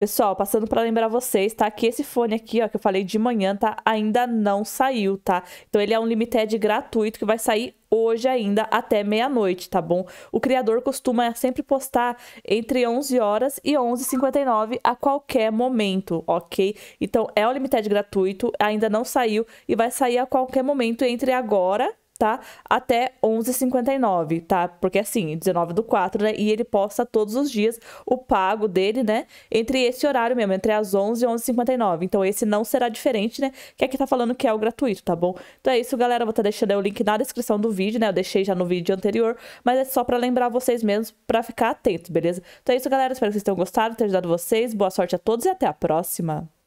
Pessoal, passando para lembrar vocês, tá? Que esse fone aqui, ó, que eu falei de manhã, tá? Ainda não saiu, tá? Então ele é um limited gratuito que vai sair hoje ainda até meia-noite, tá bom? O criador costuma sempre postar entre 11 horas e 11h59 a qualquer momento, ok? Então é um limited gratuito, ainda não saiu e vai sair a qualquer momento entre agora tá? Até 11h59, tá? Porque assim, 19 do 4, né? E ele posta todos os dias o pago dele, né? Entre esse horário mesmo, entre as 11 e 11h59. Então esse não será diferente, né? Que aqui tá falando que é o gratuito, tá bom? Então é isso, galera. vou estar tá deixando o link na descrição do vídeo, né? Eu deixei já no vídeo anterior, mas é só pra lembrar vocês mesmos pra ficar atento beleza? Então é isso, galera. Espero que vocês tenham gostado, ter ajudado vocês. Boa sorte a todos e até a próxima!